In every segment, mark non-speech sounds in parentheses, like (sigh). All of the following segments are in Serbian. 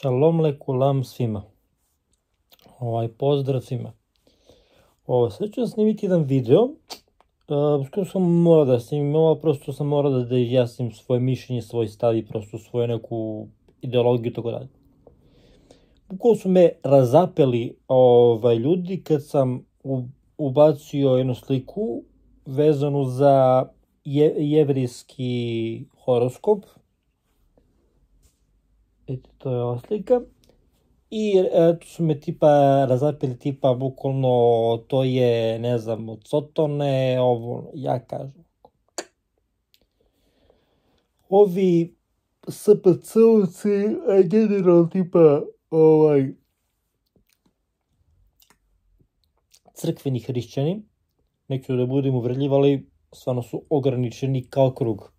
Šalom lekulam svima. Ovaj, pozdrav svima. Ovo, sad ću snimiti jedan video. Uh, skoro sam morao da snimim ovo, prosto sam morao da, da izjasnim svoje mišljenje, svoj stav i prosto svoju neku ideologiju i tako dalje. Bukvalo su me razapeli ovaj, ljudi kad sam ubacio jednu sliku vezanu za je, jevrijski horoskop – Eto, to je oslika. slika. I e, tu su me tipa razapili tipa bukvalno to je ne znam od Sotone ovo ja kažem. Ovi SPC-ovci e, generalno tipa ovaj crkveni hrišćani neću da budem uvrljiv, ali stvarno su ograničeni kao krug.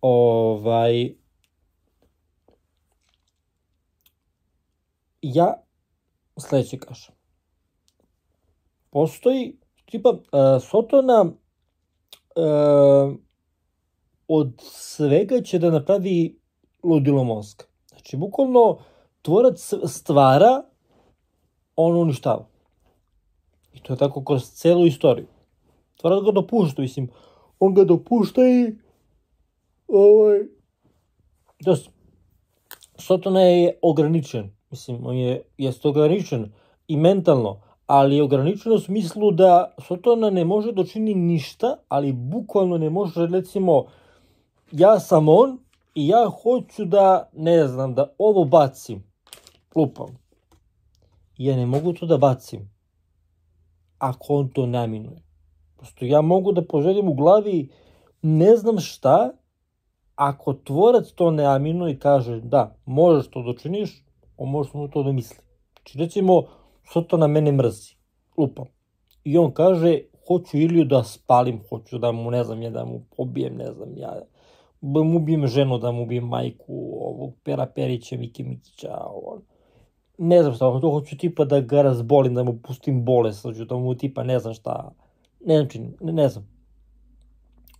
Ovaj, ja sledeće kažem. Postoji tipa uh, Sotona uh, od svega će da napravi ludilo mozg. Znači, bukvalno tvorac stvara, on uništava. I to je tako kroz celu istoriju. Tvorac ga dopušta, mislim, on ga dopušta i ovaj, Dost, Sotona je ograničen Mislim, on je, jeste ograničen i mentalno, ali je ograničen u smislu da Sotona ne može da ništa, ali bukvalno ne može, recimo, ja sam on i ja hoću da, ne znam, da ovo bacim, lupam. Ja ne mogu to da bacim, ako on to naminuje. Prosto ja mogu da poželim u glavi ne znam šta, ako tvorac to ne aminuje i kaže da, možeš to dočiniš, da on može samo to da misli. Znači, recimo, Sotona mene mrzi, lupam. I on kaže, hoću Iliju da spalim, hoću da mu, ne znam, ja da mu pobijem, ne znam, ja da mu ubijem ženu, da mu ubijem majku, ovog Pera Perića, Miki Mikića, on. Ne znam šta, to hoću tipa da ga razbolim, da mu pustim bolest, hoću da mu tipa ne znam šta, ne znam, čini, ne, ne znam.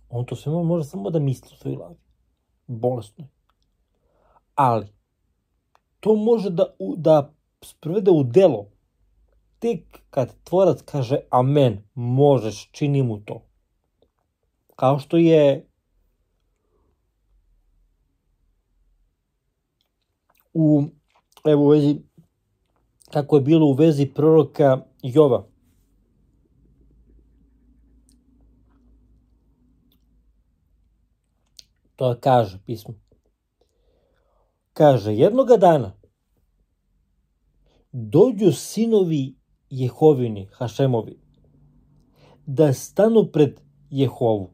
On to sve može samo da misli u svojoj glavi. Bolesno je. Ali, to može da, da sprovede u delo. Tek kad tvorac kaže amen, možeš, čini mu to. Kao što je u, evo, u vezi, kako je bilo u vezi proroka Jova. To kaže pismo. Kaže, jednoga dana dođu sinovi Jehovini, Hašemovi, da stanu pred Jehovu,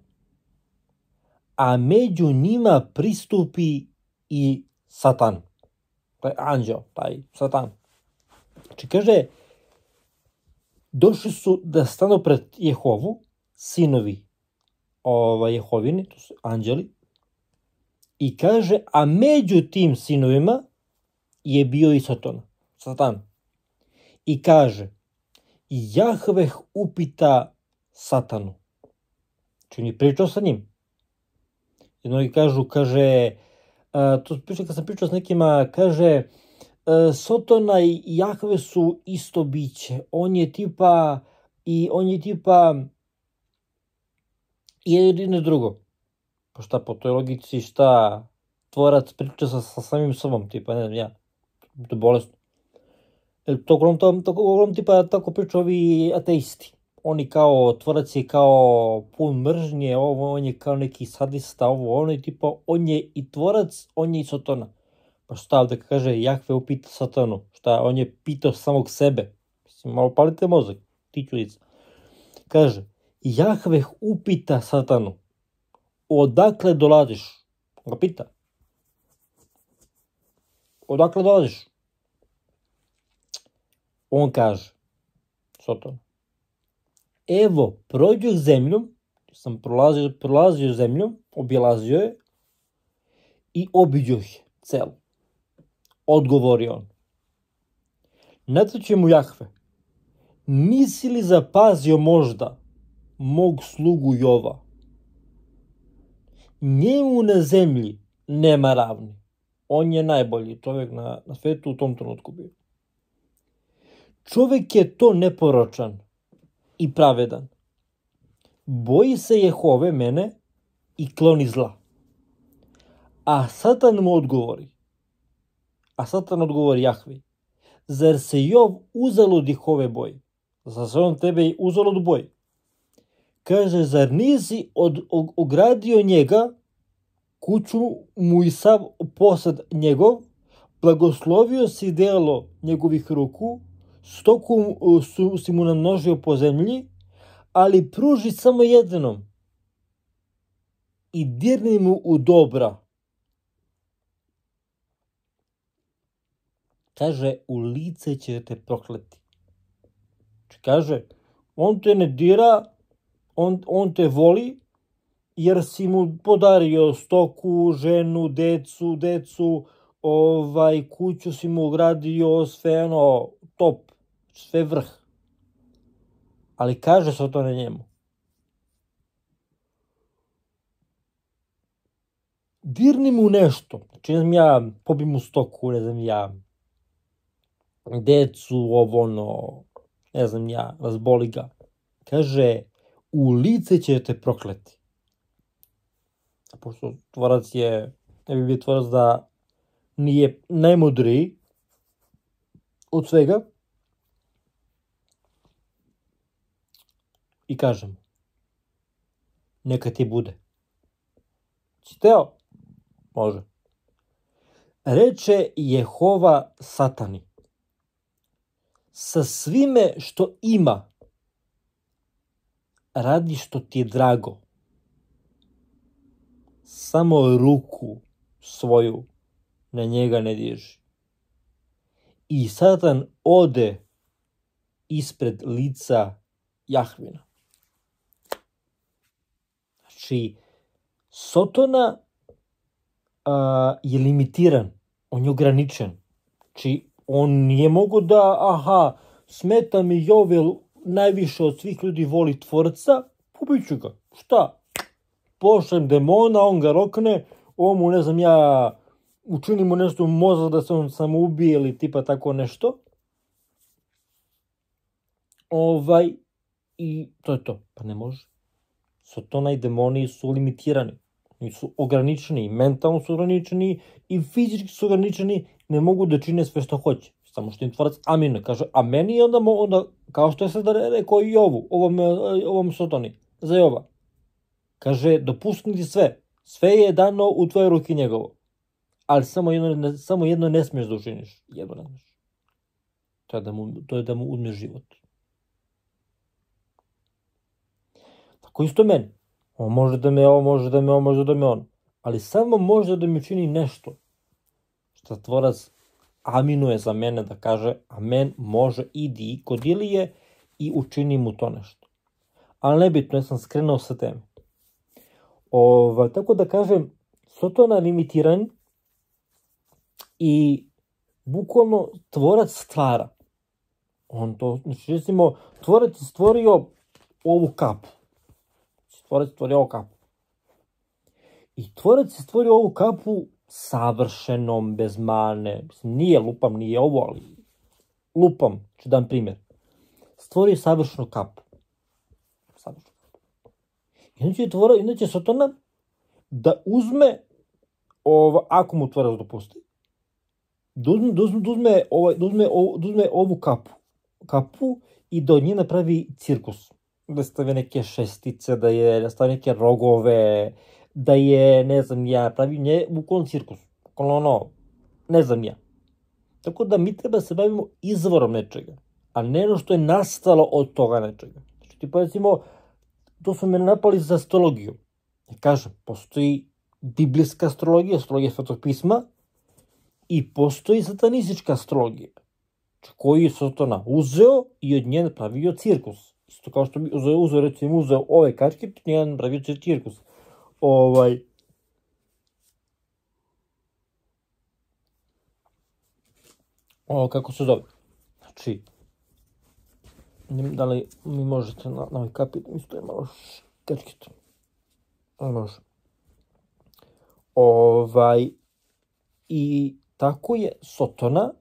a među njima pristupi i Satan. Taj anđeo, taj Satan. Znači kaže, došli su da stanu pred Jehovu, sinovi ova, Jehovine, to su anđeli, I kaže, a među tim sinovima je bio i Satan. Satan. I kaže, i Jahveh upita Satanu. Znači, mi je pričao sa njim. I mnogi kažu, kaže, a, to priča kad sam pričao sa nekima, kaže, a, e, Sotona i Jahve su isto biće. On je tipa, i on je tipa, jedno drugo. Pa šta, po toj logici, šta tvorac priča sa, sa samim sobom, tipa, ne znam, ja, to je bolestno. Jer to ogrom, to, to ogrom tipa tako priča ovi ateisti. Oni kao tvorac je kao pun mržnje, ovo, on je kao neki sadista, ovo, ono i tipa, on je i tvorac, on je i satana. Pa šta ovde kaže, Jahve upita satanu, šta, on je pitao samog sebe. Mislim, malo palite mozak, ti ću Kaže, Jahve upita satanu, odakle dolaziš? Ga pita. Odakle dolaziš? On kaže, Soton, evo, prođu zemljom, sam prolazio, prolazio zemljom, obilazio je i obiđu je celo. Odgovori on. Nataće mu Jahve, nisi li zapazio možda mog slugu Jova? njemu na zemlji nema ravni. On je najbolji čovek na, na svetu u tom trenutku bio. Čovek je to neporočan i pravedan. Boji se Jehove mene i kloni zla. A Satan mu odgovori. A Satan odgovori Jahvi. Zar se Jov uzalud Jehove boji? Zar se on tebe uzalud boji? Kaže, zar nisi od, ogradio njega, kuću mu i sav posad njegov, blagoslovio si delo njegovih ruku, stoku e, su, si mu namnožio po zemlji, ali pruži samo jednom i dirni mu u dobra. Kaže, u lice će te prokleti. Znači, kaže, on te ne dira, on, on te voli jer si mu podario stoku, ženu, decu, decu, ovaj, kuću si mu ugradio, sve ono, top, sve vrh. Ali kaže se o to na njemu. Dirni mu nešto, znači ne znam ja, pobi mu stoku, ne znam ja, decu, ovo ono, ne znam ja, razboli ga. Kaže, u lice će te prokleti. A pošto tvorac je, ne bi bio tvorac da nije najmudriji od svega, i kažem neka ti bude. Si teo? Može. Reče Jehova satani. Sa svime što ima radi što ti je drago. Samo ruku svoju na njega ne diži. I Satan ode ispred lica Jahvina. Znači, Sotona a, je limitiran, on je ograničen. Znači, on nije mogo da, aha, smeta mi Jovel najviše od svih ljudi voli tvorca, pobiću ga. Šta? Pošlem demona, on ga rokne, on mu, ne znam ja, učini mu nešto moza da se on samo ubije ili tipa tako nešto. Ovaj, i to je to. Pa ne može. Sotona i demoni su limitirani. Oni su ograničeni, mentalno su ograničeni i fizički su ograničeni, ne mogu da čine sve što hoće. Samo što im tvorac amin kaže, a meni onda, onda Kao što je sad rekao i ovu, ovom, e, ovom Sotoni, za Jova. Kaže, dopustiti sve. Sve je dano u tvoje ruki njegovo. Ali samo jedno, samo jedno ne smiješ da učiniš. Jedno ne smiješ. To je da mu, to je da mu uzmeš život. Tako isto meni. On može da me on može da me on može da me on. Ali samo može da mi učini nešto. Šta tvorac Aminu je za mene da kaže amen, može, idi i kod Ilije i učini mu to nešto. Ali nebitno, ja sam skrenuo sa teme. Ova, tako da kažem, Sotonar limitiran i bukvalno tvorac stvara. On to, znači recimo, tvorac je stvorio ovu kapu. Znači, tvorac je stvorio ovu kapu. I tvorac je stvorio ovu kapu savršenom, bez mane, mislim, nije lupam, nije ovo, ali lupam, ću dan primjer, stvorio savršenu kapu. Savršenu kapu. I onda će, tvora, onda će Sotona da uzme, ovo, ako mu tvorac dopusti, da uzme, da uzme, da uzme, ovaj, da uzme, da uzme ovu kapu, kapu i da od nje napravi cirkus. Da stave neke šestice, da je, da stave neke rogove, da je, ne znam ja, pravi nje kon cirkus, bukvalno ono, ne znam ja. Tako da mi treba da se bavimo izvorom nečega, a ne ono što je nastalo od toga nečega. Znači ti recimo, to su me napali za astrologiju. Ja kažem, postoji biblijska astrologija, astrologija svetog pisma, i postoji satanistička astrologija, znači, koji je Satana uzeo i od nje napravio cirkus. Isto kao što bi uzeo, uzeo recimo, uzeo ove kačke, od nje napravio cirkus. Ovaj, o, kako se zove? Znači, da li mi možete na, na ovaj kapit, isto je malo škrkit. Može. Ovaj, i tako je Sotona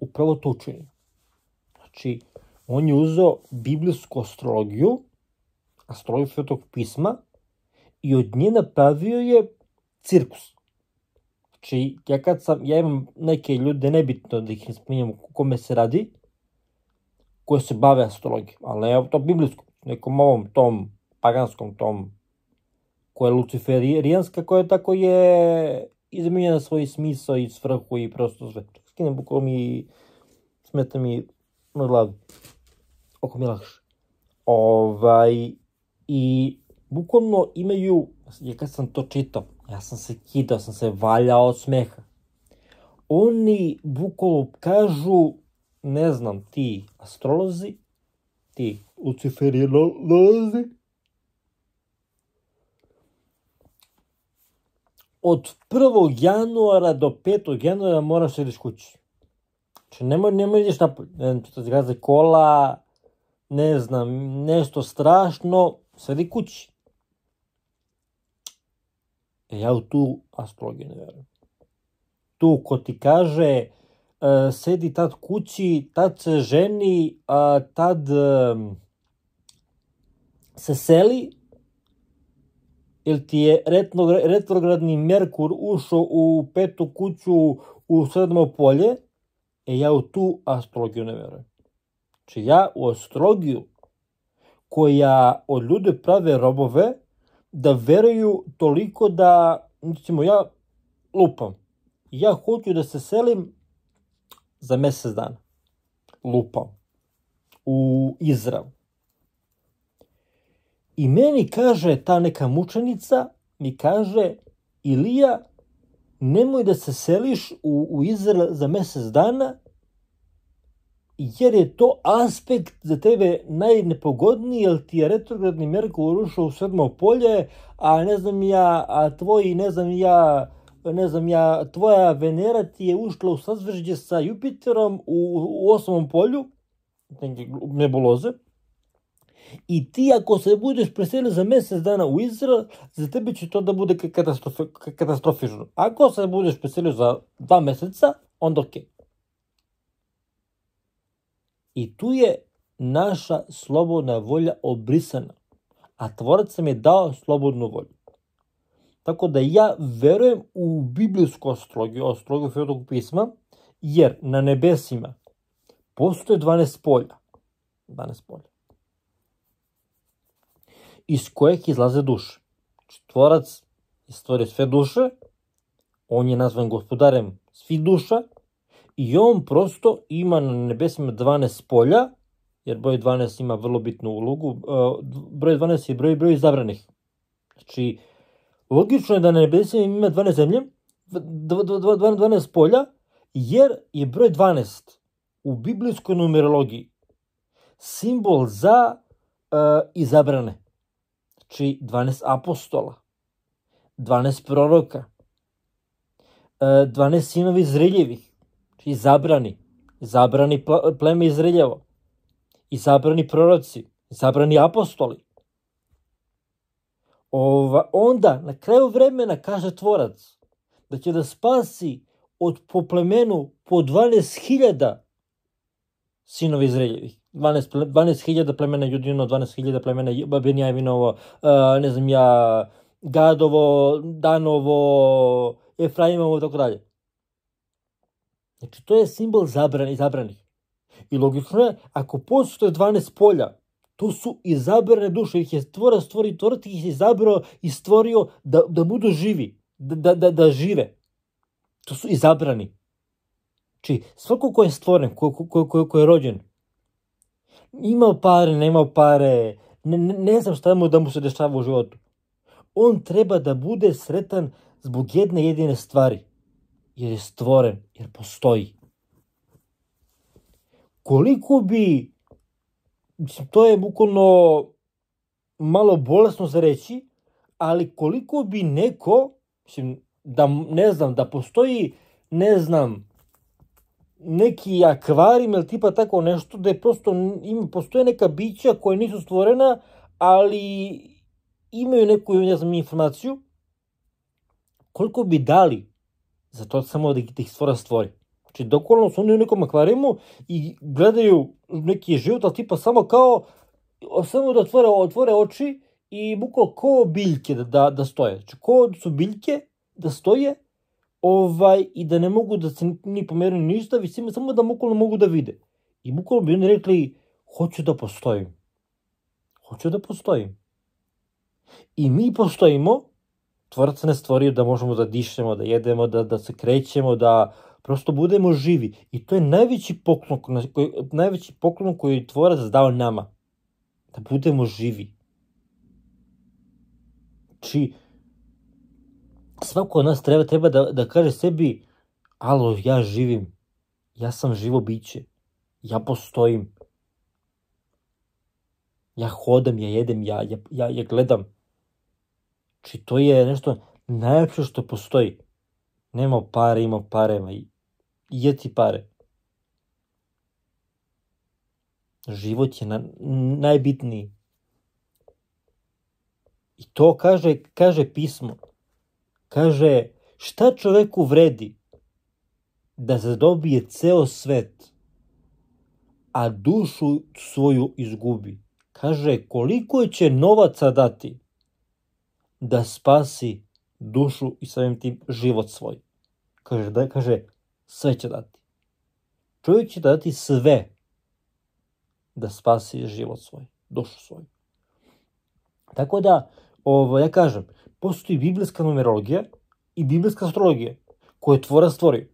upravo to učinio. Znači, on je uzeo biblijsku astrologiju, astrologiju svetog pisma, i od nje napravio je cirkus. Znači, ja kad sam, ja imam neke ljude, nebitno da ih ne spominjam kome se radi, koje se bave astrologijom, ali ne to biblijskom, nekom ovom tom paganskom tom koja je luciferijanska, koja tako je izmenjena svoj smisao i svrhu i prosto sve. Skinem bukom i smeta mi na glavu. Oko mi lakše. Ovaj, i bukvalno imaju, ja kad sam to čitao, ja sam se kidao, sam se valjao od smeha. Oni bukvalno kažu, ne znam, ti astrolozi, ti luciferinolozi, od 1. januara do 5. januara moraš ideš kući. Znači, nemoj, nemoj ideš napolje. Ne znam, to kola, ne znam, nešto strašno, sedi kući. E, ja u tu astrologiju ne verujem. Tu ko ti kaže uh, sedi tad kući, tad se ženi, a tad um, se seli, jer ti je retno, retrogradni Merkur ušao u petu kuću u sedmo polje, e ja u tu astrologiju ne verujem. Znači ja u astrologiju koja od ljude prave robove, da veruju toliko da, recimo ja lupam, ja hoću da se selim za mesec dana. Lupam. U Izrael. I meni kaže ta neka mučenica, mi kaže, Ilija, nemoj da se seliš u, u Izrael za mesec dana, jer je to aspekt za tebe najnepogodniji, jer ti je retrogradni Merkur ušao u sedmo polje, a ne znam ja, a tvoji, ne znam ja, ne znam ja, tvoja Venera ti je ušla u sazvežđe sa Jupiterom u, u osmom polju, neke nebuloze, I ti ako se budeš preselio za mesec dana u Izrael, za tebe će to da bude katastrofi, katastrofično. Ako se budeš preselio za dva meseca, onda okej. Okay. I tu je naša slobodna volja obrisana, a tvorac nam je dao slobodnu volju. Tako da ja verujem u biblijsku astrologiju, astrologiju Svetog pisma, jer na nebesima postoje 12 polja. 12 polja. Iz kojeg izlaze duše. Znači, tvorac stvore sve duše, on je nazvan gospodarem svih duša, I on prosto ima na nebesima 12 polja, jer broj 12 ima vrlo bitnu ulogu. E, broj 12 je broj broj zabranih. Znači, logično je da na nebesima ima 12 zemlje, 12 polja, jer je broj 12 u biblijskoj numerologiji simbol za uh, e, izabrane. Znači, 12 apostola, 12 proroka, uh, e, 12 sinovi zriljevih, Znači, zabrani. Zabrani pleme Izriljevo. I zabrani proroci. I zabrani apostoli. Ova, onda, na kraju vremena, kaže tvorac, da će da spasi od po plemenu po 12.000 sinova Izraeljevih. 12.000 12 plemena Judino, 12.000 plemena Benjaminovo, e, ne znam ja, Gadovo, Danovo, Efraimovo, tako dalje. Znači, to je simbol zabrani, zabranih. I logično je, ako postoje 12 polja, to su izabrane duše, ih je stvora, stvori, tvorac ih je izabrao i stvorio da, da budu živi, da, da, da, da žive. To su izabrani. Znači, svako ko je stvoren, ko, ko, ko, ko je rođen, imao pare, nemao pare, ne, ne znam šta mu da mu se dešava u životu. On treba da bude sretan zbog jedne jedine stvari – jer je stvoren, jer postoji. Koliko bi, mislim, to je bukvalno malo bolesno za reći, ali koliko bi neko, mislim, da ne znam, da postoji, ne znam, neki akvarim ili tipa tako nešto da je prosto ima, postoje neka bića koja nisu stvorena, ali imaju neku, ne znam, informaciju, koliko bi dali Zato samo da, da, ih stvora stvori. Znači, dokolno su oni u nekom akvarijumu i gledaju neki život, ali tipa samo kao, samo da otvore, otvore oči i bukvalo ko biljke da, da, da stoje. Znači, ko su biljke da stoje ovaj, i da ne mogu da se ni pomeraju ništa, već samo da bukvalno mogu da vide. I bukvalno bi oni rekli, hoću da postojim. Hoću da postojim. I mi postojimo, tvorac ne stvorio da možemo da dišemo, da jedemo, da, da se krećemo, da prosto budemo živi. I to je najveći poklon koji, najveći poklon koji je tvorac dao nama. Da budemo živi. Či svako od nas treba, treba da, da kaže sebi alo, ja živim. Ja sam živo biće. Ja postojim. Ja hodam, ja jedem, ja, ja, ja, ja gledam Či znači, to je nešto najlepše što postoji. Nema pare, ima pare, ma je ti pare. Život je na, najbitniji. I to kaže, kaže pismo. Kaže, šta čoveku vredi da zadobije ceo svet, a dušu svoju izgubi? Kaže, koliko će novaca dati da spasi dušu i samim tim život svoj. Kaže, da, kaže sve će dati. Čovjek će dati sve da spasi život svoj, dušu svoju. Tako da, ovo, ja kažem, postoji biblijska numerologija i biblijska astrologija koje tvora stvori.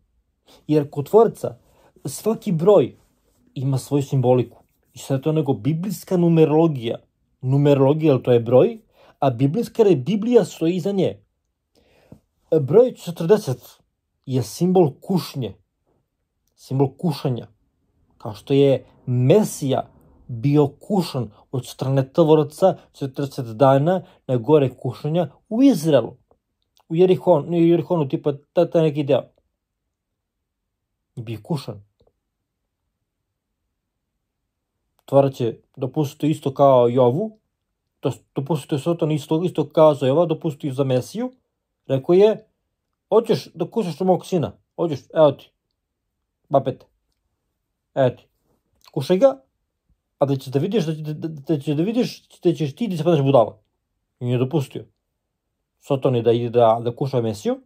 Jer kod tvorca svaki broj ima svoju simboliku. I sad je to nego biblijska numerologija. Numerologija, to je broj, a biblijska je Biblija stoji iza nje. Broj 40 je simbol kušnje, simbol kušanja, kao što je Mesija bio kušan od strane tvorca 40 dana na gore kušanja u Izraelu, u Jerihon, u Jerihonu, tipa ta, ta neki deo. I bio kušan. Tvorac je dopustio isto kao Jovu, to dopustio Soton isto, isto za evo, dopustio za Mesiju, rekao je, hoćeš da kušaš mog sina, hoćeš, evo ti, babete, evo ti, kušaj ga, a da ćeš da vidiš, da, će, da, da, da, ćeš da vidiš, da ćeš ti da se padaš budala. I nije dopustio. Soton je da ide da, da kuša Mesiju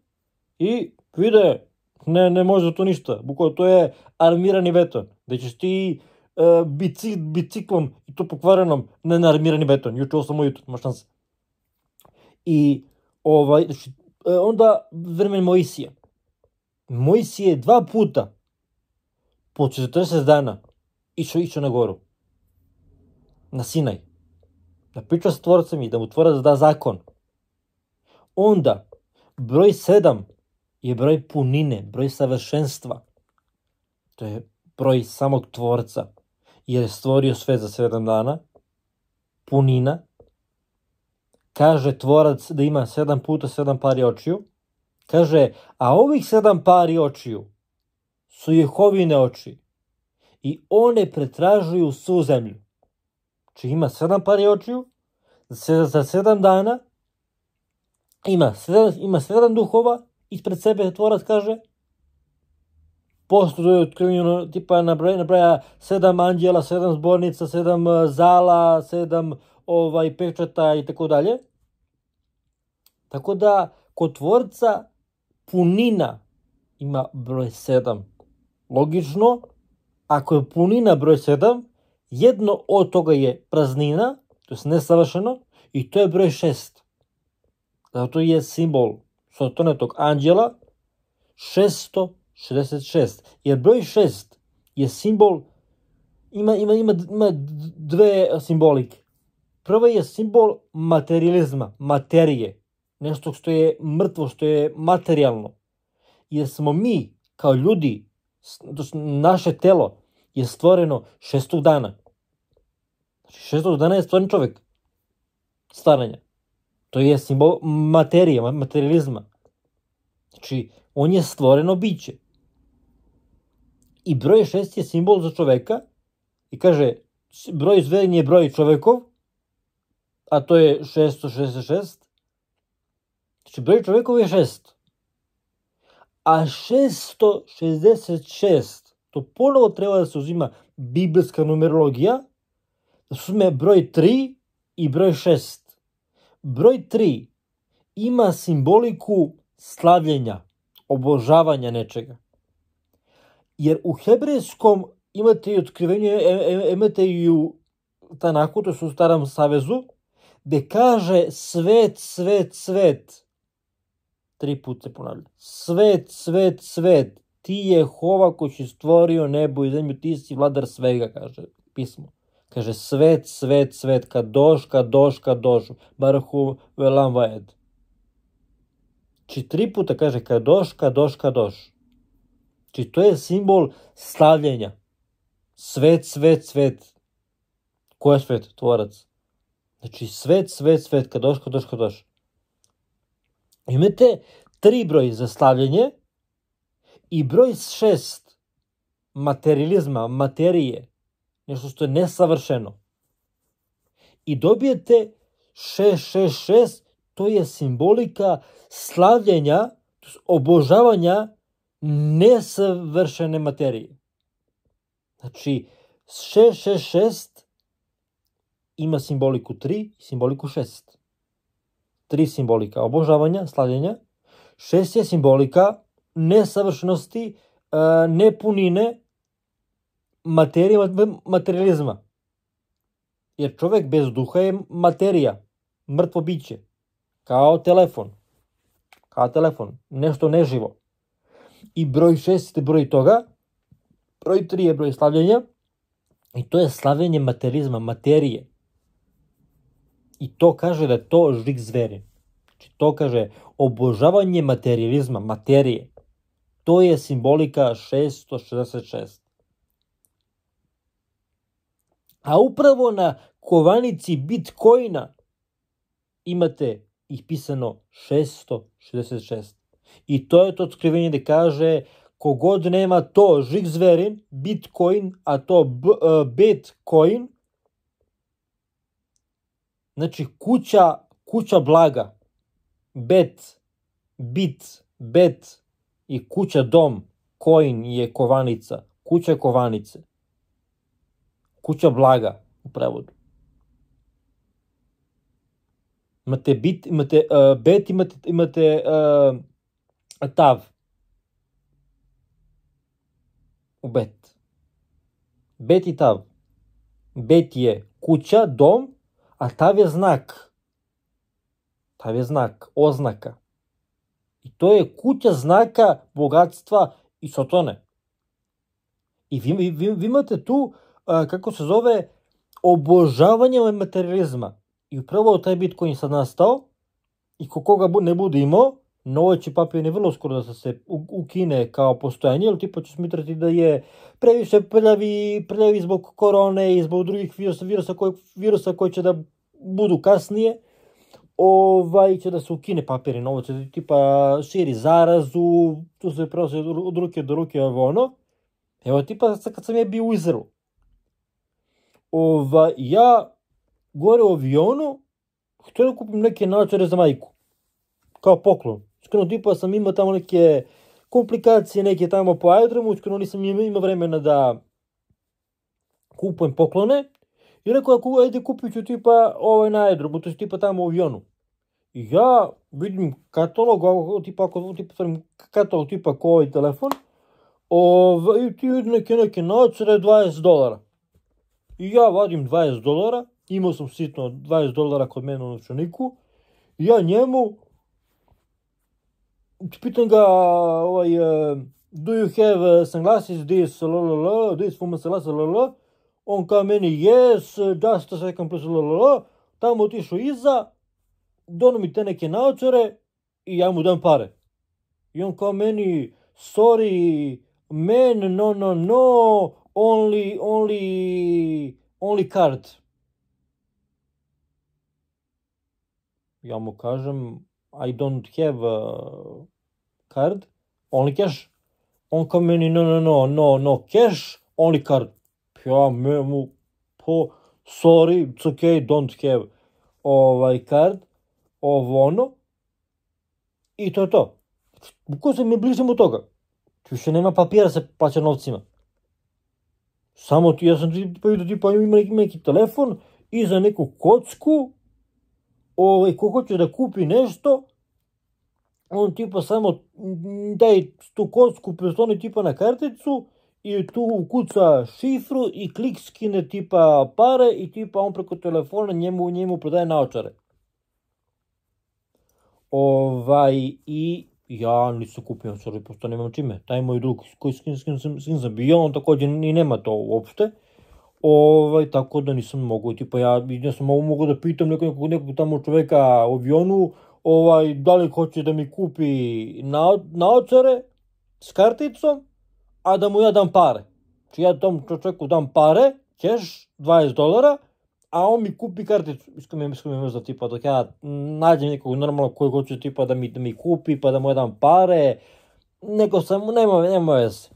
i vide, ne, ne može to ništa, bukvalo to je armirani beton, da ćeš ti бици, бициклом i to pokvarenom na, armirani beton. Juče u 8 ujutru, ima šanse. I ovaj, znači, onda vreme Moisija. Moisije dva puta po 40 dana išao, išao na goru. Na Sinaj. Da priča s tvorcem i da mu tvorac da, da zakon. Onda, broj 7 je broj punine, broj savršenstva. To je broj samog tvorca jer je stvorio sve za sedam dana, punina, kaže tvorac da ima sedam puta sedam pari očiju, kaže, a ovih sedam pari očiju su Jehovine oči i one pretražuju svu zemlju. Či znači, ima sedam pari očiju, za sedam dana, ima sedam, ima sedam duhova, ispred sebe tvorac kaže, postoje otkrivanju tipa nabraja, nabraja sedam anđela, sedam zbornica, sedam e, zala, sedam ovaj, pečata i tako dalje. Tako da kod tvorca punina ima broj 7. Logično, ako je punina broj 7, jedno od toga je praznina, to je nesavršeno, i to je broj 6. Zato je simbol tog anđela 600 66. Jer broj 6 je simbol, ima, ima, ima, ima dve e, simbolike. Prva je simbol materializma, materije. Nešto što je mrtvo, što je materijalno. Jer smo mi, kao ljudi, naše telo je stvoreno šestog dana. Znači šestog dana je stvoren čovek. Staranja. To je simbol materije, materializma. Znači, on je stvoreno biće i broj 6 je simbol za čoveka i kaže broj zveren je broj čovekov, a to je 666. Znači broj čovekov je 6. A 666, to ponovo treba da se uzima biblijska numerologija, da su me broj 3 i broj 6. Broj 3 ima simboliku slavljenja, obožavanja nečega. Jer u hebrejskom imate i otkrivenje, e, e, imate i u Tanaku, to su u starom savezu, gde kaže svet, svet, svet. Tri puta se ponavlja. Svet, svet, svet. Ti je Hova koji si stvorio nebo i zemlju, ti si vladar svega, kaže pismo. Kaže svet, svet, svet, kad doš, kad doš, kad doš, velam vajed. Či tri puta kaže kad doš, kad doš, kad doš. Znači, to je simbol slavljenja. Svet, svet, svet. Ko je svet? Tvorac. Znači, svet, svet, svet, kad doš, kad doš, kad doš. Imate tri broj za slavljenje i broj šest materializma, materije, nešto što je nesavršeno. I dobijete 666, to je simbolika slavljenja, obožavanja nesavršene materije. Znači, 666 ima simboliku 3 i simboliku 6. 3 simbolika obožavanja, slavljenja, 6 je simbolika nesavršenosti, e, nepunine, materije, materializma. Jer čovek bez duha je materija, mrtvo biće, kao telefon. Kao telefon, nešto neživo i broj 6 je broj toga, broj 3 je broj slavljenja i to je slavljenje materizma, materije. I to kaže da je to žig zveri. Znači, to kaže obožavanje materializma, materije. To je simbolika 666. A upravo na kovanici Bitcoina imate ih pisano 666. I to je to otkrivenje gde kaže kogod nema to žik zverin, bitcoin, a to b, uh, e, bitcoin, znači kuća, kuća blaga, bet, bit, bet i kuća dom, coin je kovanica, kuća kovanice, kuća blaga u prevodu. Imate bit, imate uh, bet, imate, imate uh, התו הוא בית. Бет и тав. Бет е куча, дом, а тав е знак. Тав е знак, ознака. И той е куча знака богатства и сотоне. И ви, ви, ви, ту, како се зове, обожавање на материализма. И управо тај биткоин сад настао, и ко кога не буде имао, papir ne vrlo skoro da se ukine kao postojanje, ali tipa će smitrati da je previše prljavi, prljavi zbog korone i zbog drugih virusa, virusa, koje, virusa koji će da budu kasnije, ovaj će da se ukine će da tipa širi zarazu, tu se prose od ruke do ruke, evo ono. Evo tipa kad sam ja bio u Izraelu, ova, ja gore u avionu htio da kupim neke naočare za majku. Kao poklon. Iskreno tipa sam imao tamo neke komplikacije neke tamo po aerodromu, iskreno nisam imao vremena da kupujem poklone. I rekao, ako ajde kupit ću tipa ovaj na aerodromu, to je tipa tamo u avionu. I ja vidim katalog, ovo, tipa ako tipa, sorry, katalog tipa ko ovaj telefon, ovaj, i ti vidim neke neke nocere, 20 dolara. I ja vadim 20 dolara, imao sam sitno 20 dolara kod mene u novčaniku, ja njemu, pitam ga, ovaj, uh, do you have uh, sunglasses, this, lalala, this woman sunglasses, lalala. On kao meni, yes, just a second, plus, lalala. Tamo otišao iza, donu mi te neke naočare i ja mu dam pare. I on kao meni, sorry, man, no, no, no, only, only, only card. Ja mu kažem, I don't have a card, only cash. On kao meni, no, no, no, no, no cash, only card. Ja memu, po, sorry, it's okay, don't have ovaj card, ovo ono. I to je to. Kako se mi bližimo toga. Tu više nema papira se plaća novcima. Samo ti, ja sam tipa vidio, tipa ima neki, neki telefon i za neku kocku ovaj, ko hoće da kupi nešto, on tipa samo daj tu kocku personi tipa na karticu i tu ukuca šifru i klik skine tipa pare i tipa on preko telefona njemu, njemu prodaje naočare. Ovaj, i ja nisam kupio naočare, pošto nemam čime. Taj moj drug s kim, s kim, s sam bio, on takođe i nema to uopšte. Ovaj, tako da nisam mogao, tipa ja, ja sam ovo mogao da pitam nekog, nekog, nekog tamo čoveka u avionu, ovaj, da li hoće da mi kupi na, na naočare s karticom, a da mu ja dam pare. Či znači, ja tom čoveku dam pare, keš, 20 dolara, a on mi kupi karticu. Iskreno mi iskreno možda tipa dok ja nađem nekog normalnog koji hoće tipa da mi, da mi kupi pa da mu ja dam pare. Neko sam, nema, nema veze.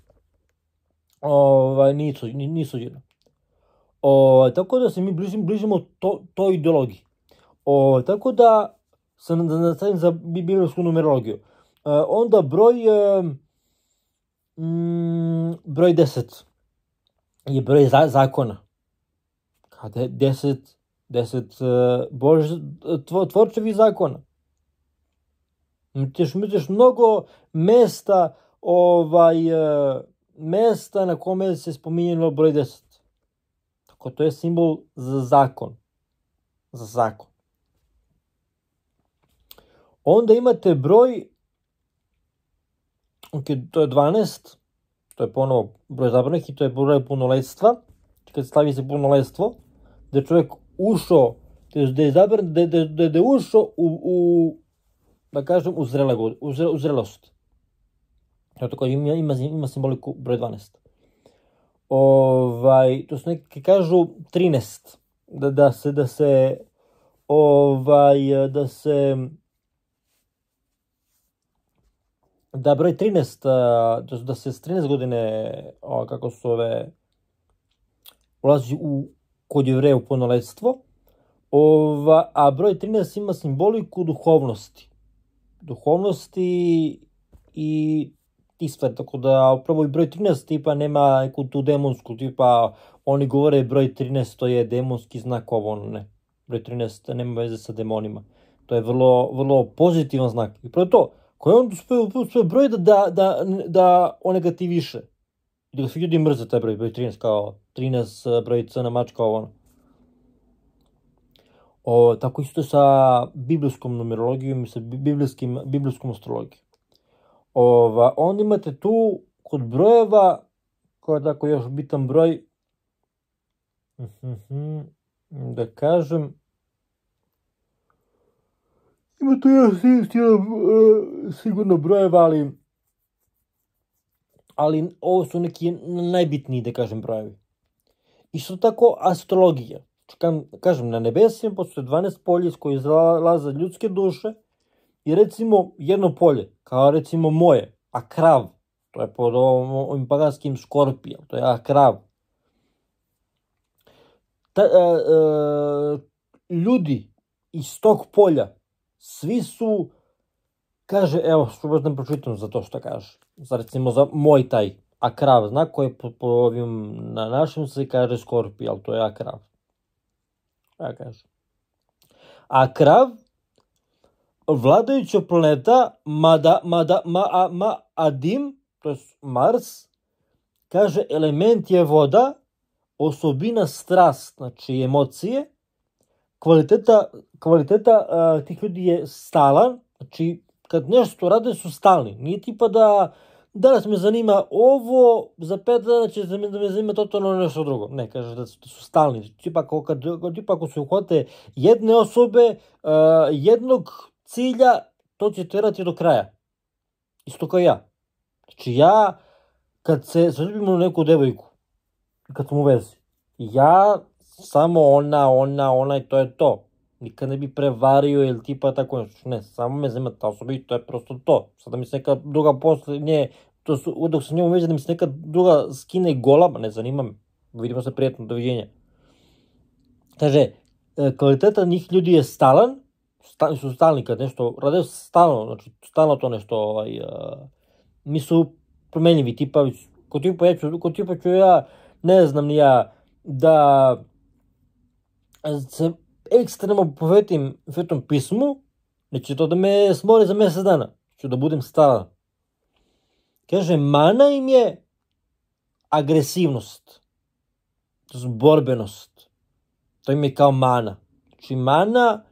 Ovaj, nisu, nisu jedno. O, tako da se mi bližimo, bližimo to, toj ideologiji. O, tako da sam da nastavim za biblijsku numerologiju. E, onda broj e, mm, broj 10 je broj za, zakona. Kada je 10 10 bož, tvo, tvorčevi zakona. Ćeš, ćeš mnogo mesta ovaj, e, mesta na kome se spominjeno broj 10. Ako to je simbol za zakon. Za zakon. Onda imate broj, ok, to je 12, to je ponovo broj zabranih i to je broj punoletstva, kad stavi se punoletstvo, da je čovjek ušao, da je zabran, da, da, da, da je ušao u, u, da kažem, u, zrele, u, zrelost. Zato tako ima, ima, ima simboliku broj 12 ovaj, to su neki kažu 13, da, da se, da se, ovaj, da se, da broj 13, to su da se s 13 godine, o, kako su ove, ulazi u, kod jevreja u punoletstvo, ova, a broj 13 ima simboliku duhovnosti. Duhovnosti i ispred, tako da upravo i broj 13 tipa nema neku tu demonsku tipa, oni govore broj 13 to je demonski znak ovo, ono ne. Broj 13 nema veze sa demonima. To je vrlo, vrlo pozitivan znak. I prvo to, je on uspio uspeo broj da, da, da, da on negativiše. I da ga svi ljudi mrze taj broj, broj 13, kao 13 eh, broj crna mačka, ovo ono. O, tako isto sa biblijskom numerologijom i sa biblijskim, biblijskom astrologijom. Ova, onda imate tu kod brojeva, koja je tako još bitan broj, mhm, da kažem, ima tu još stila e, sigurno brojeva, ali, ali ovo su neki najbitniji, da kažem, brojevi. Isto tako astrologija. Kažem, na nebesima postoje 12 polja iz koje izlaze ljudske duše, I recimo jedno polje, kao recimo moje, a krav, to je pod ovom, ovim paganskim škorpijom, to je a krav. Ta, e, e, ljudi iz tog polja, svi su, kaže, evo, što baš da ne pročitam za to što kaže, za recimo za moj taj a krav znak koji je po, po ovim, na našem se kaže skorpij, ali to je a krav. Ja kažem. A krav vladajuća planeta Mada, Mada, Ma, a, Ma, Adim, to je Mars, kaže element je voda, osobina strast, znači emocije, kvaliteta, kvaliteta a, tih ljudi je stalan, znači kad nešto rade su stalni, nije tipa da danas me zanima ovo, za pet dana će da me, da me zanima totalno nešto drugo. Ne, kaže da su, da su stalni. Tipa znači ako, kad, tipa ako se uhvate jedne osobe, uh, jednog cilja, to će terati do kraja. Isto kao ja. Znači ja, kad se zaljubim u neku devojku, kad sam u vezi, ja samo ona, ona, ona i to je to. Nikad ne bi prevario ili tipa tako nešto. Ne, samo me zanima ta osoba i to je prosto to. Sada mi se neka druga posle nje, to su, dok sam njom vezi, da mi se neka druga skine golama, ne zanima me. Vidimo se prijetno, doviđenja. Kaže, e, kvaliteta njih ljudi je stalan, stali su stalni kad nešto, rade stalno, znači stalno to nešto, ovaj, uh, mi su promenljivi tipa, kod tipa, ja ću, kod tipa ću ja, ne znam ni ja, da se ekstremno povetim svetom pismu, znači to da me smori za mesec dana, ću da budem stalan. Kaže, mana im je agresivnost, to je borbenost, to im je kao mana. Znači, mana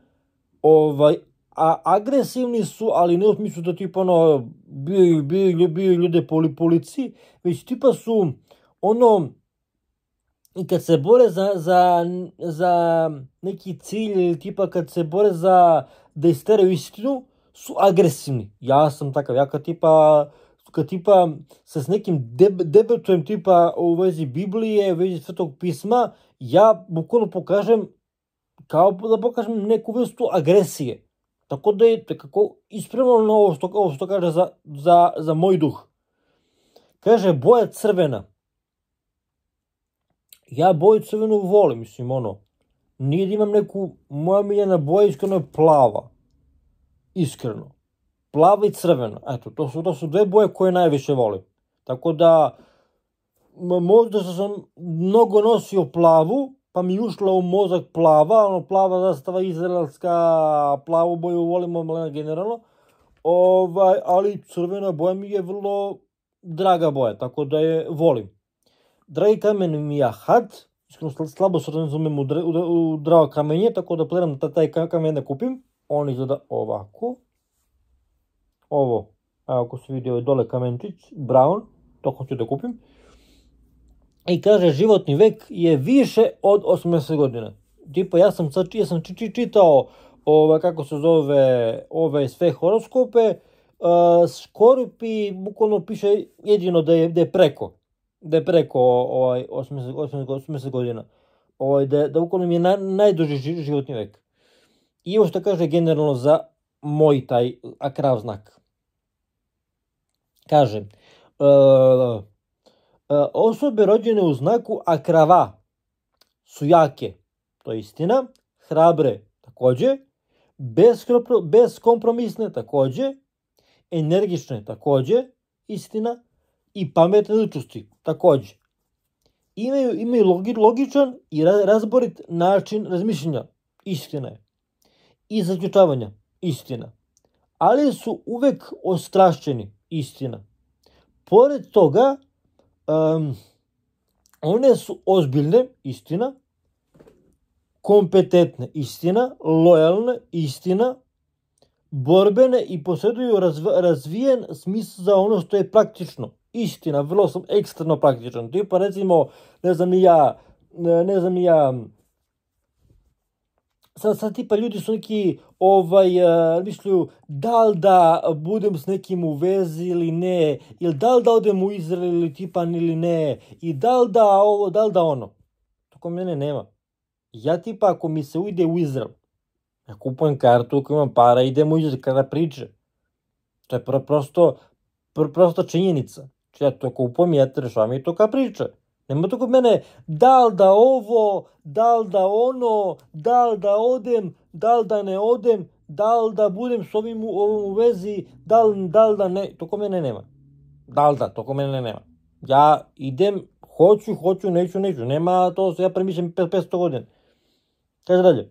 ovaj, a agresivni su, ali ne u smislu da tipa ono, bio biju, bio ljude po policiji, već tipa su ono, i kad se bore za, za, za neki cilj, ili tipa kad se bore za da isteraju istinu, su agresivni. Ja sam takav, ja kad tipa, kad tipa sa s nekim deb, debetujem tipa u vezi Biblije, u vezi svetog pisma, ja bukvalno pokažem kao da pokažem neku vrstu agresije. Tako da je kako ispravno ovo što, ovo što kaže za, za, za moj duh. Kaže, boja crvena. Ja boju crvenu volim, mislim, ono. Nije da imam neku, moja miljena boja iskreno je plava. Iskreno. Plava i crvena. Eto, to su, to su dve boje koje najviše volim. Tako da, možda sam mnogo nosio plavu, pa mi ušla u mozak plava, ono plava zastava izraelska, plavu boju volimo malena generalno, ovaj, ali crvena boja mi je vrlo draga boja, tako da je volim. Dragi kamen mi je had, iskreno slabo se razumem u, dra, u, u drago kamenje, tako da planiram da taj kamen da kupim. On izgleda ovako. Ovo, ako se vidi, ovo dole kamenčić, brown, to hoću da kupim i kaže životni vek je više od 80 godina. Tipo, ja sam sad ja sam či, či, čitao ovaj kako se zove ove ovaj sve horoskope uh, Škorupi bukvalno piše jedino da je, da je preko da je preko ovaj 80, 80, 80 godina. Ovaj da da bukvalno mi je na, najduži životni vek. I ovo što kaže generalno za moj taj akrav znak. Kaže, uh, E, osobe rođene u znaku akrava su jake, to je istina, hrabre takođe, beskompromisne takođe, energične takođe, istina, i pametne ličnosti takođe. Imaju, imaju logičan i razborit način razmišljanja, istina je, i zaključavanja, istina, ali su uvek ostrašćeni, istina. Pored toga, um, one su ozbiljne, istina, kompetentne, istina, lojalne, istina, borbene i posjeduju razvijen smisl za ono što je praktično. Istina, vrlo sam ekstremno praktičan. Tipa recimo, ne znam ni ja, ne znam ni ja, sad, sad tipa ljudi su neki ovaj, eh, mišlju da li da budem s nekim u vezi ili ne, ili da li da odem u Izrael ili tipan ili ne, i da li da ovo, da li da ono. To mene nema. Ja tipa ako mi se ujde u Izrael, ja kupujem kartu, ako imam para, idem u Izrael kada priče. To je prosto, prosto činjenica. Če znači, ja to kupujem, ja te rešavam i to kada priče. Нема туку мене, дал да ово, дал да оно, дал да одем, дал да не одем, дал да будем со овим овом вези дал, дал да не, току мене нема. Дал да, току мене нема. Ја идем, хочу, хочу, нечу, нечу, нема тоа, сега премислам 500 години. Каже дали?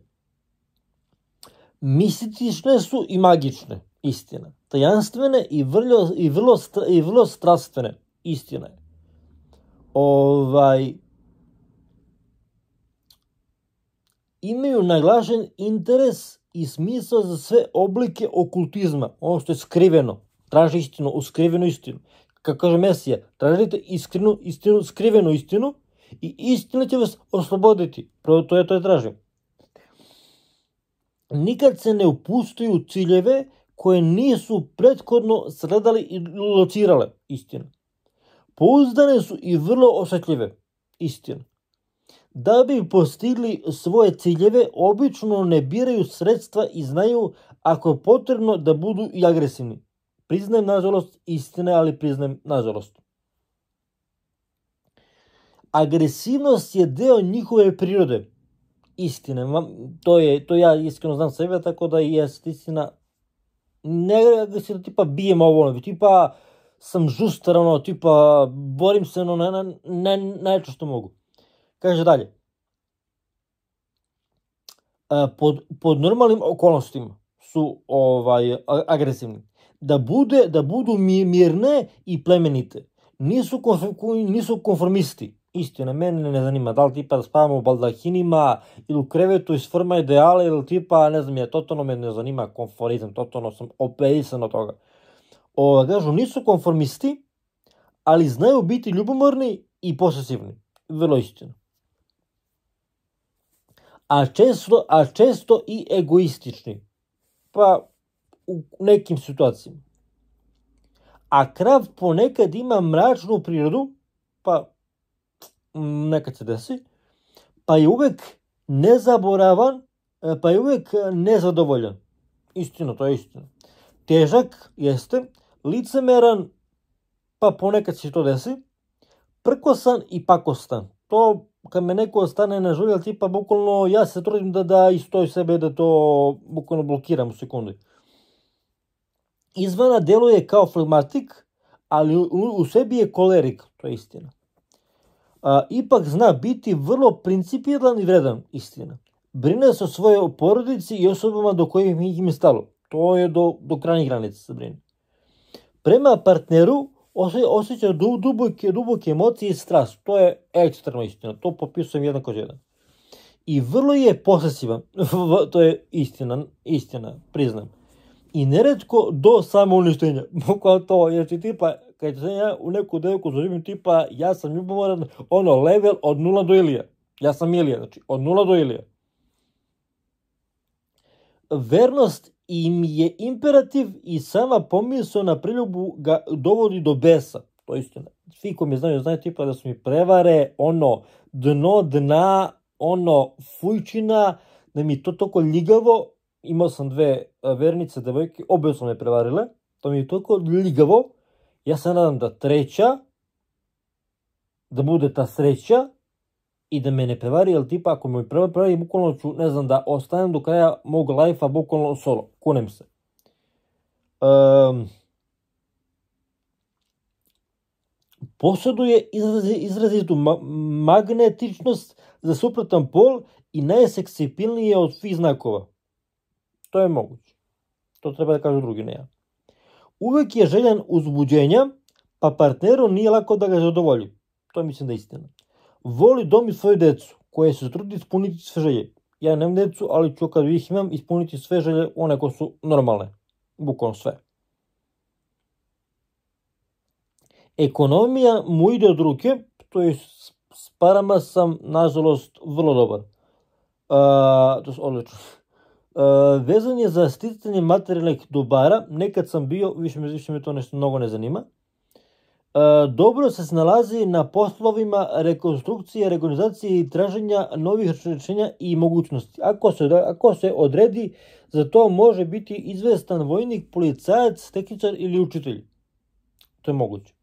Мистичне су и магични, истина. Тајанствене и врло, и врло, и врло страствене, истина е. ovaj, imaju naglašen interes i smisla za sve oblike okultizma, ono što je skriveno, traži istinu, uskrivenu istinu. Kako kaže Mesija, tražite iskrenu, istinu, skrivenu istinu i istina će vas osloboditi. Prvo to ja to je tražio. Nikad se ne upustuju ciljeve koje nisu prethodno sredali i locirale istinu pouzdane su i vrlo osetljive. Istina. Da bi postigli svoje ciljeve, obično ne biraju sredstva i znaju ako je potrebno da budu i agresivni. Priznajem, nažalost, istine, ali priznajem, nažalost. Agresivnost je deo njihove prirode. Istine, to, je, to ja iskreno znam sebe, tako da je istina. Ne agresivno, tipa bijem ovo, tipa uh, sam žustar, ono, tipa, borim se, ono, na, ne, ne, što mogu. Kaže dalje. E, Pod, pod normalnim okolnostima su ovaj agresivni. Da, bude, da budu mirne i plemenite. Nisu, nisu konformisti. Istina, mene ne zanima da li tipa da spavamo u baldahinima ili u krevetu iz forma ideala ili tipa, ne znam, je, totalno me ne zanima konforizam, totalno sam operisan od toga o, da nisu konformisti, ali znaju biti ljubomorni i posesivni. Vrlo istino. A često, a često i egoistični. Pa u nekim situacijama. A krav ponekad ima mračnu prirodu, pa mm, nekad se desi, pa je uvek nezaboravan, pa je uvek nezadovoljan. Istina, to je istina. Težak jeste, licemeran, pa ponekad se to desi, prkosan i pakostan. To kad me neko stane na žulja tipa, bukvalno ja se trudim da, da istoj sebe, da to bukvalno blokiram u sekundi. Izvana deluje kao flegmatik, ali u, u sebi je kolerik, to je istina. A, ipak zna biti vrlo principiran i vredan, istina. Brine se o svojoj porodici i osobama do kojih im je stalo. To je do, do krajnjih granica se brine prema partneru osjeća duboke, duboke emocije i strast. To je ekstremno istina. To popisujem jedan kod jedan. I vrlo je posesivan. to je istina, istina, priznam. I neretko do samouništenja. (laughs) Kao to, jer ti tipa, kad sam ja u neku devku zaživim tipa, ja sam ljubomoran, ono, level od nula do ilija. Ja sam ilija, znači, od nula do ilija. Vernost im je imperativ i sama pomisao na priljubu ga dovodi do besa. To istina. Svi ko mi znaju, znaju tipa da su mi prevare, ono, dno dna, ono, fujčina, da mi to toko ljigavo, imao sam dve e, vernice, devojke, obe su me prevarile, to mi je toliko ljigavo, ja se nadam da treća, da bude ta sreća, i da me ne prevari, jer tipa ako me prevari, bukvalno ću, ne znam, da ostanem do kraja mog life-a bukvalno solo, kunem se. Um, posjeduje izrazi, izrazitu ma magnetičnost za suprotan pol i najseksipilnije od svih znakova. To je moguće. To treba da kažu drugi, ne ja. Uvek je željan uzbuđenja, pa partneru nije lako da ga zadovolji. To mislim da je istina. Voli dom i svoju decu, koje se trudi ispuniti sve želje. Ja nemam decu, ali ću kad ih imam ispuniti sve želje, one koje su normalne. Bukvalno sve. Ekonomija mu ide od ruke, to je s parama sam, nažalost, vrlo dobar. Uh, to je odlično. Uh, vezan je za sticanje materijalnih dobara, nekad sam bio, više me, više me to nešto mnogo ne zanima. E, dobro se snalazi na poslovima rekonstrukcije, reorganizacije i traženja novih rešenja i mogućnosti. Ako se, ako se odredi, za to može biti izvestan vojnik, policajac, tehničar ili učitelj. To je moguće.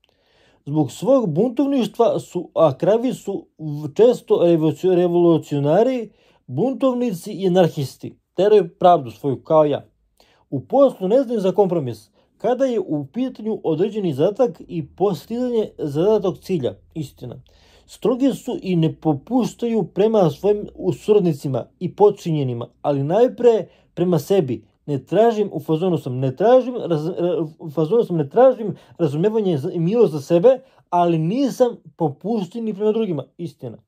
Zbog svog buntovništva su, a kravi su često revolucionari, buntovnici i anarhisti. Teraju pravdu svoju, kao ja. U poslu ne znam za kompromis – kada je u pitanju određeni zadatak i postizanje zadatog cilja, istina. Strogi su i ne popuštaju prema svojim usurodnicima i počinjenima, ali najpre prema sebi. Ne tražim, u fazonu sam, ne tražim, raz, u fazonu sam, ne tražim razumevanje i milost za sebe, ali nisam popušten ni prema drugima, istina.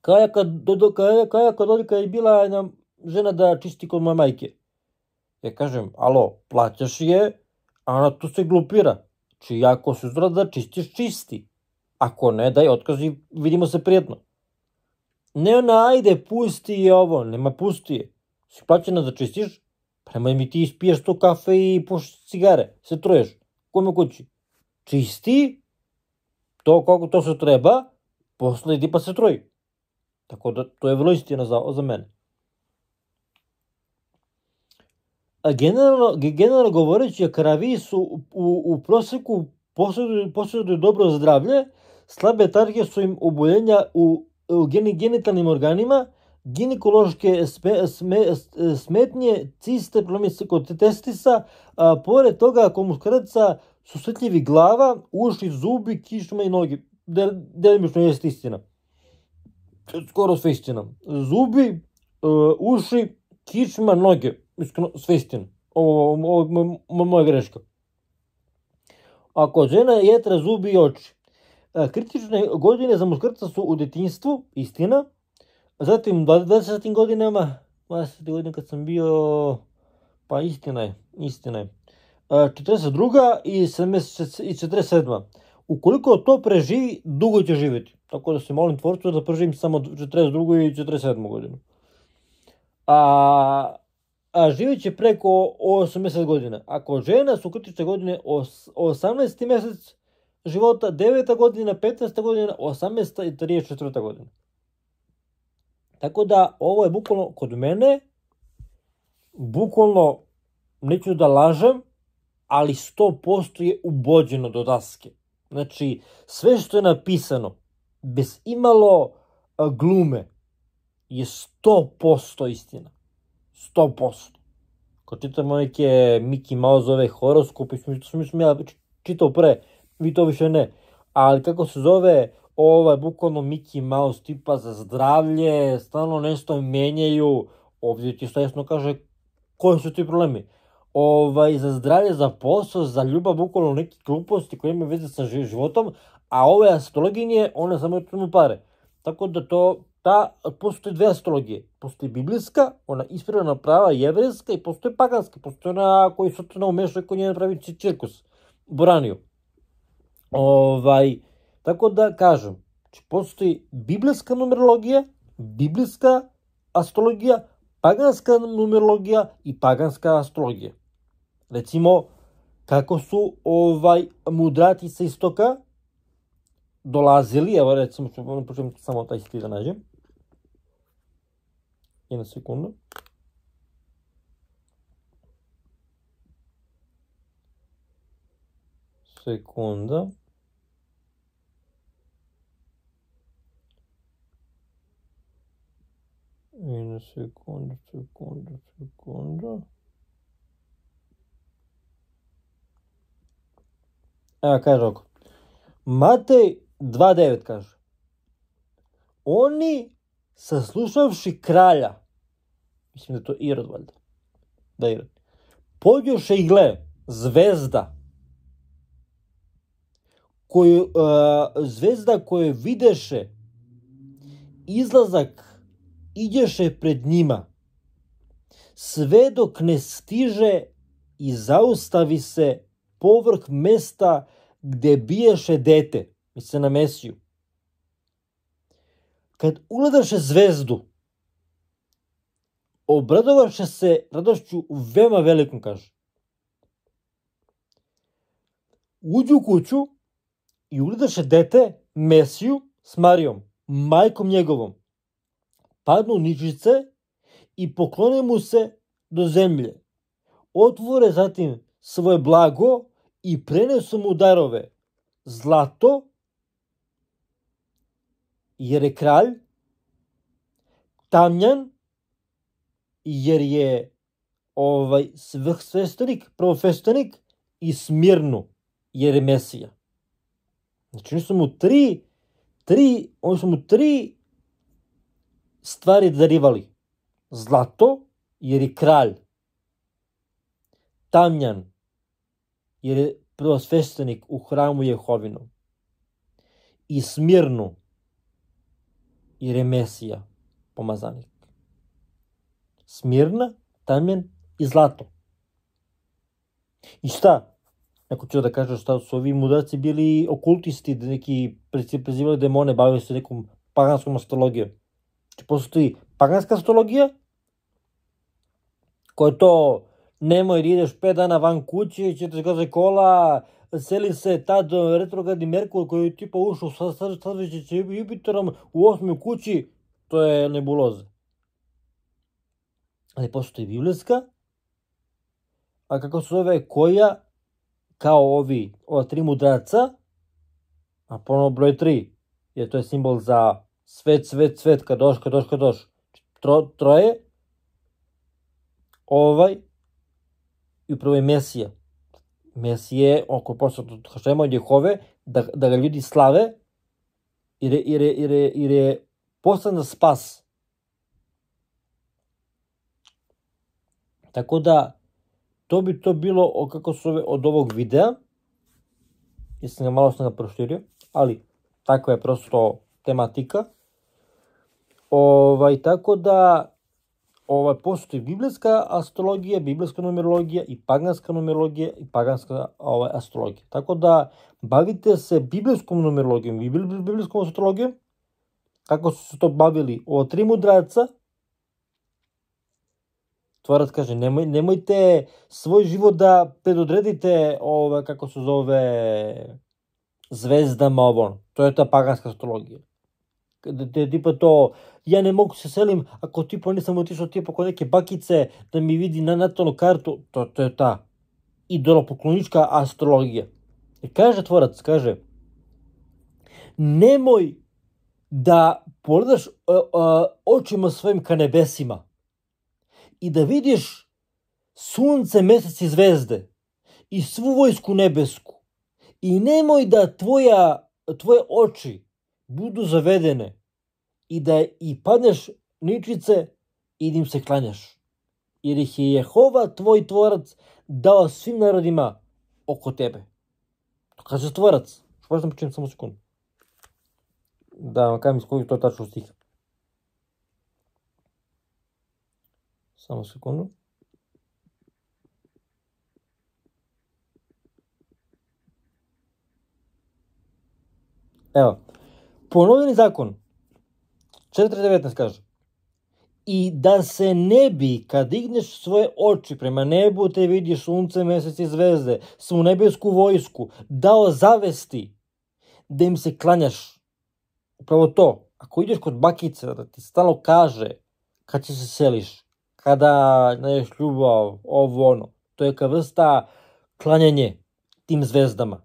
Kaja kad, do, kaja, kaja kad odlika je bila jedna žena da čisti kod moje majke Ja e, kažem, alo, plaćaš je, a ona tu se glupira. Či ako se uzvrat da čistiš, čisti. Ako ne, daj otkaz i vidimo se prijatno. Ne ona, ajde, pusti je ovo, nema pusti je. Si plaćena da čistiš, prema pa mi ti ispiješ to kafe i pušiš cigare, se truješ, kome kući. Čisti, to kako to se treba, posle idi pa se troji. Tako da to je vrlo istina za, za mene. A generalno, generalno govoreći, karavi su u, u proseku posjeduju, dobro zdravlje, slabe tarke su im oboljenja u, u genitalnim organima, ginekološke sme, sme, smetnje, ciste, problemi kod testisa, a pored toga kod muškarca su svetljivi glava, uši, zubi, kišma i noge. delimično jeste istina. Skoro sve istina. Zubi, e, uši, kičma, noge iskreno svestan. Ovo, ovo, ovo moja greška. Ako žena jetra zubi i oči. E, kritične godine za muškarca su u detinjstvu, istina. Zatim 20. godinama, 20. godine kad sam bio, pa istina je, istina je. 42. E, i 47. Ukoliko to preživi, dugo će živjeti. Tako da se molim tvorcu da preživim samo 42. i 47. godinu. A a živit će preko 80 godina. Ako žena su kritične godine 18. mjesec života, 9. godina, 15. godina, 18. i 34. godina. Tako da ovo je bukvalno kod mene, bukvalno neću da lažem, ali 100% je ubođeno do daske. Znači, sve što je napisano, bez imalo glume, je 100% istina. 100%. Kad čitamo neke Mickey Mouse-ove horoskope, što sam, ja čitao pre, vi to više ne. Ali kako se zove, ovaj, bukvalno Mickey Mouse tipa za zdravlje, stalno nešto menjaju, ovdje ti jasno kaže koji su ti problemi. Ovaj, za zdravlje, za posao, za ljubav, bukvalno neke gluposti koje imaju veze sa životom, a ove astrologinje, one samo tu pare. Tako da to ta, postoje dve astrologije. Postoji biblijska, ona ispravna prava jevrenska i postoje paganska. Postoje ona koji su to naumešali koji njena pravi cirkus. Boranio. Ovaj, tako da kažem, znači postoji biblijska numerologija, biblijska astrologija, paganska numerologija i paganska astrologija. Recimo, kako su ovaj mudrati sa istoka dolazili, evo recimo, ću, počnem samo taj stil da nađem, i sekundu. Sekunda. Jedna sekunda, sekunda, sekunda. Evo kaže ovako. Matej 2.9 kaže. Oni, saslušavši kralja, Mislim da je to Irod, valjda. Da, Irod. Podjuše i gle, zvezda koju, uh, zvezda koje videše izlazak iđeše pred njima sve dok ne stiže i zaustavi se povrh mesta gde biješe dete, misle na Mesiju. Kad ugledaše zvezdu, obradovaše se radošću veoma velikom, kaže. Uđu u kuću i ugledaše dete Mesiju s Marijom, majkom njegovom. Padnu ničice i poklone mu se do zemlje. Otvore zatim svoje blago i prenesu mu darove, zlato, jer je kralj, tamjan, jer je ovaj svesvenik, prvofesvenik i smirnu, jer je Mesija. Znači oni su mu tri, tri, oni su mu tri stvari darivali. Zlato, jer je kralj. Tamjan, jer je prvosveštenik u hramu Jehovinu. I smirnu, jer je Mesija pomazanik smirna, Tamen i Zlato. I šta? Neko ću da kaže šta su ovi mudraci bili okultisti, da neki prezivali demone, bavili se nekom paganskom astrologijom. Znači postoji paganska astrologija, koja je to nemoj ideš 5 dana van kuće, ćete gaze kola, seli se tad retrogradni Merkur koji je tipa ušao sa sadačećim Jupiterom u osmi kući, to je nebuloza ali postoji biblijska, a kako se zove koja, kao ovi, ova tri mudraca, a ponovno broj tri, jer to je simbol za svet, svet, svet, kadoš, kadoš, kadoš, tro, troje, ovaj, i upravo je Mesija. Mesije je oko poslat od Hašema, od Jehove, da, da ga ljudi slave, jer je, jer je, jer je, jer je poslan na da spas Tako da, to bi to bilo kako se ove, od ovog videa. Jesam ga malo sam ga proširio, ali takva je prosto tematika. Ovaj, tako da, ovaj, postoji biblijska astrologija, biblijska numerologija i paganska numerologija i paganska ovaj, astrologija. Tako da, bavite se biblijskom numerologijom i biblijskom astrologijom, kako su se to bavili o tri mudraca – tvorac kaže, nemoj, nemojte svoj život da predodredite ove, kako se zove, zvezdama ovo, to je ta paganska astrologija. Gde, tipa to, ja ne mogu se selim ako tipa nisam otišao tipa kod neke bakice da mi vidi na natalnu kartu, to, to je ta idolopoklonička astrologija. I e, kaže tvorac, kaže, nemoj da pogledaš uh, e, e, očima svojim ka nebesima, i da vidiš sunce, mesec i zvezde i svu vojsku nebesku. I nemoj da tvoja, tvoje oči budu zavedene i da i padneš ničice i da im se klanjaš. Jer ih je Jehova, tvoj tvorac, dao svim narodima oko tebe. To kaže tvorac. Što sam počinim samo sekundu. Da vam kažem iz to je tačno stiha. Samo sekundu. Evo. Ponovljeni zakon 4.19 kaže I da se ne bi, kad digneš svoje oči prema nebu, te vidiš sunce, mesec i zvezde, svu nebesku vojsku, dao zavesti da im se klanjaš. Upravo to. Ako ideš kod bakice da ti stalo kaže kad će se seliš, kada naješ ljubav, ovo ono. To je ka vrsta klanjanje tim zvezdama.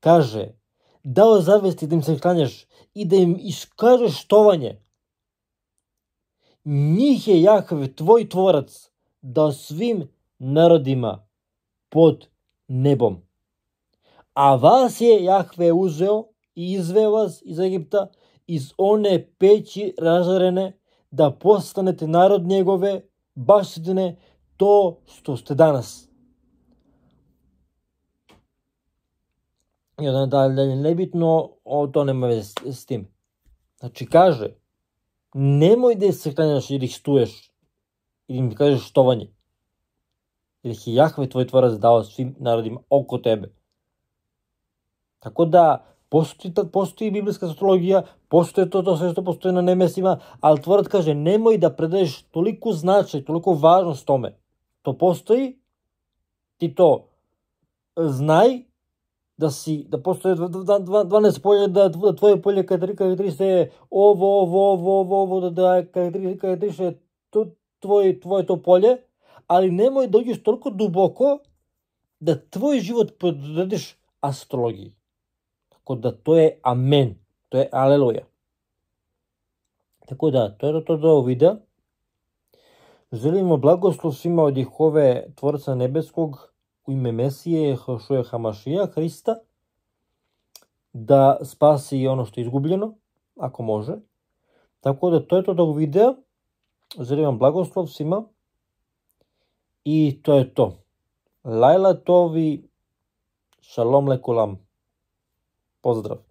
Kaže, dao zavesti da im se klanjaš i da im iskažeš štovanje. Njih je Jahve, tvoj tvorac, da svim narodima pod nebom. A vas je Jahve uzeo i izveo vas iz Egipta, iz one peći razarene, da postanete narod njegove baštine to što ste danas. I onda dalje nebitno, o, to nema veze s, s tim. Znači kaže, nemoj da se klanjaš ili stuješ, ili im kažeš štovanje. Jer ih je Jahve tvoj tvorac dao svim narodima oko tebe. Tako da, Postoji, postoji biblijska astrologija, postoje to, to sve što postoje na nemesima, ali tvorac kaže nemoj da predaješ toliko značaj, toliko važnost tome. To postoji, ti to e, znaj, da si, da postoje 12 polja, da, da tvoje polje karakteriše je ovo, ovo, ovo, ovo, ovo, da, da karakteriše to, tvoje, tvoje to polje, ali nemoj da uđeš toliko duboko da tvoj život podrediš astrologiji. Tako da to je amen, to je aleluja. Tako da, to je to do ovog videa. Želimo blagoslov svima od Jehove, Tvorca Nebeskog, u ime Mesije, Hršuje Hamašija, Hrista, da spasi ono što je izgubljeno, ako može. Tako da, to je to do ovog videa. Želim blagoslov svima. I to je to. Lajla Tovi, šalom Lekulam. Поздрав!